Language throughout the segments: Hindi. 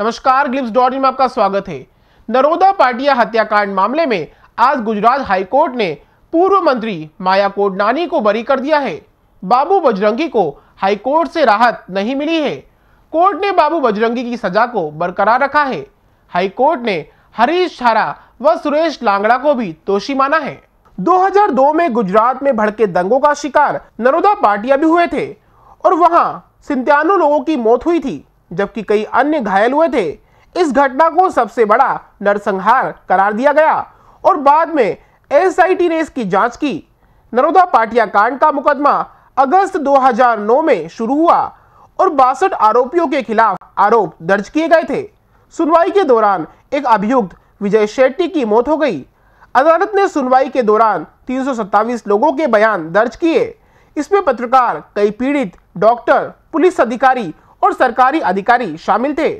नमस्कार ग्लिप्स डॉट में आपका स्वागत है नरोदा पाटिया हत्याकांड मामले में आज गुजरात हाईकोर्ट ने पूर्व मंत्री माया कोडनानी को बरी कर दिया है बाबू बजरंगी को हाईकोर्ट से राहत नहीं मिली है कोर्ट ने बाबू बजरंगी की सजा को बरकरार रखा है हाईकोर्ट ने हरीश छारा व सुरेश लांगड़ा को भी दोषी माना है 2002 में गुजरात में भड़के दंगों का शिकार नरोदा पाटिया भी हुए थे और वहां सिंत्यानों लोगों की मौत हुई थी जबकि कई अन्य घायल हुए थे इस घटना को सबसे बड़ा नरसंहार करार दिया गया और बाद में एसआईटी ने इसकी जांच की नरोदा पाटिया कांड का मुकदमा अगस्त 2009 में शुरू हुआ और बासठ आरोपियों के खिलाफ आरोप दर्ज किए गए थे सुनवाई के दौरान एक अभियुक्त विजय शेट्टी की मौत हो गई अदालत ने सुनवाई के दौरान तीन लोगों के बयान दर्ज किए इसमें पत्रकार कई पीड़ित डॉक्टर पुलिस अधिकारी और सरकारी अधिकारी शामिल थे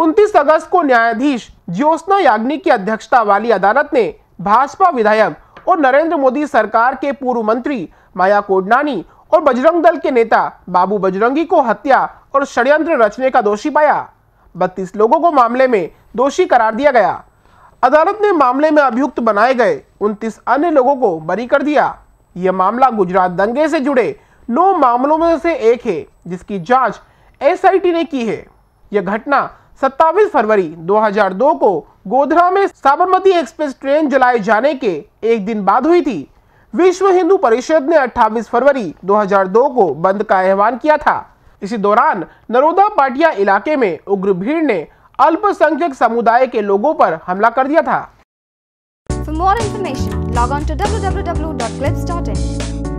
29 अगस्त को न्यायाधीश ज्योत्ना याग्निक की अध्यक्षता वाली अदालत ने भाजपा विधायक और नरेंद्र मोदी सरकार के पूर्व मंत्री माया कोडनानी और बजरंग दल के नेता बाबू बजरंगी को हत्या और षड्यंत्र रचने का दोषी पाया बत्तीस लोगों को मामले में दोषी करार दिया गया अदालत ने मामले में अभियुक्त बनाए गए उनतीस अन्य लोगों को बरी कर दिया यह मामला गुजरात दंगे से जुड़े नौ मामलों में से एक है जिसकी जांच एसआईटी ने की है यह घटना सत्तावीस फरवरी 2002 को गोधरा में साबरमती एक्सप्रेस ट्रेन जलाए जाने के एक दिन बाद हुई थी विश्व हिंदू परिषद ने 28 फरवरी 2002 को बंद का आह्वान किया था इसी दौरान नरोदा पाटिया इलाके में उग्र भीड़ ने अल्पसंख्यक समुदाय के लोगों पर हमला कर दिया था For more information, log on to www.clips.in.